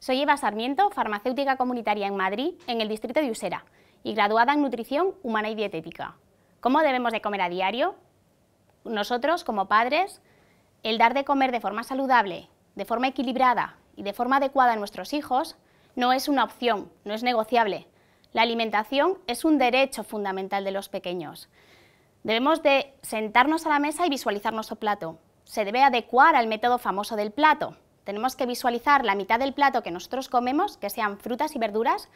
Soy Eva Sarmiento, farmacéutica comunitaria en Madrid, en el distrito de Usera, y graduada en nutrición humana y dietética. ¿Cómo debemos de comer a diario? Nosotros, como padres, el dar de comer de forma saludable, de forma equilibrada y de forma adecuada a nuestros hijos no es una opción, no es negociable. La alimentación es un derecho fundamental de los pequeños. Debemos de sentarnos a la mesa y visualizar nuestro plato. Se debe adecuar al método famoso del plato. Tenemos que visualizar la mitad del plato que nosotros comemos, que sean frutas y verduras,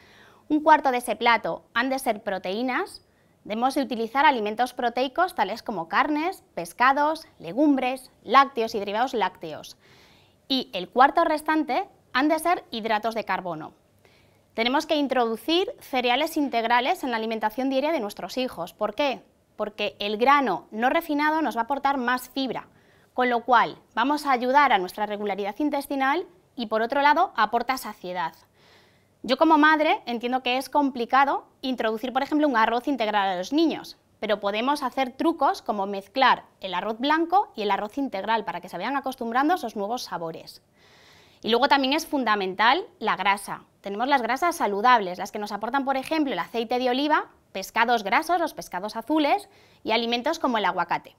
un cuarto de ese plato han de ser proteínas, debemos de utilizar alimentos proteicos tales como carnes, pescados, legumbres, lácteos y derivados lácteos. Y el cuarto restante han de ser hidratos de carbono. Tenemos que introducir cereales integrales en la alimentación diaria de nuestros hijos. ¿Por qué? Porque el grano no refinado nos va a aportar más fibra, con lo cual, vamos a ayudar a nuestra regularidad intestinal y, por otro lado, aporta saciedad. Yo como madre entiendo que es complicado introducir, por ejemplo, un arroz integral a los niños, pero podemos hacer trucos como mezclar el arroz blanco y el arroz integral para que se vayan acostumbrando a esos nuevos sabores. Y luego también es fundamental la grasa. Tenemos las grasas saludables, las que nos aportan, por ejemplo, el aceite de oliva, pescados grasos, los pescados azules y alimentos como el aguacate.